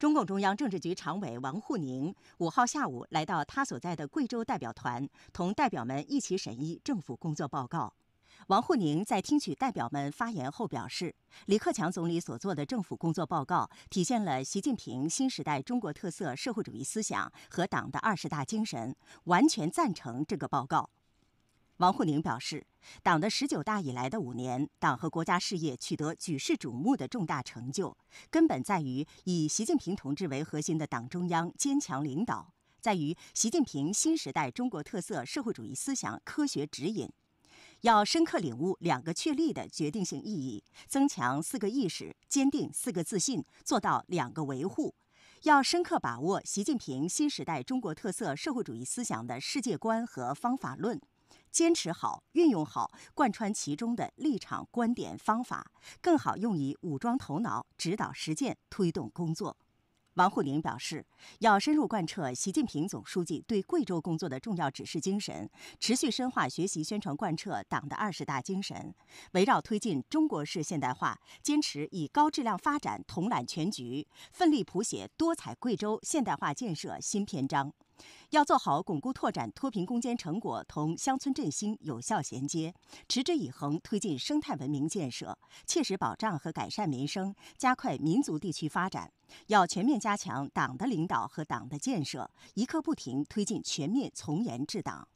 中共中央政治局常委王沪宁五号下午来到他所在的贵州代表团，同代表们一起审议政府工作报告。王沪宁在听取代表们发言后表示，李克强总理所做的政府工作报告体现了习近平新时代中国特色社会主义思想和党的二十大精神，完全赞成这个报告。王沪宁表示，党的十九大以来的五年，党和国家事业取得举世瞩目的重大成就，根本在于以习近平同志为核心的党中央坚强领导，在于习近平新时代中国特色社会主义思想科学指引。要深刻领悟“两个确立”的决定性意义，增强“四个意识”，坚定“四个自信”，做到“两个维护”。要深刻把握习近平新时代中国特色社会主义思想的世界观和方法论。坚持好、运用好贯穿其中的立场观点方法，更好用以武装头脑、指导实践、推动工作。王沪宁表示，要深入贯彻习近平总书记对贵州工作的重要指示精神，持续深化学习宣传贯彻党的二十大精神，围绕推进中国式现代化，坚持以高质量发展统揽全局，奋力谱写多彩贵州现代化建设新篇章。要做好巩固拓展脱贫攻坚成果同乡村振兴有效衔接，持之以恒推进生态文明建设，切实保障和改善民生，加快民族地区发展。要全面加强党的领导和党的建设，一刻不停推进全面从严治党。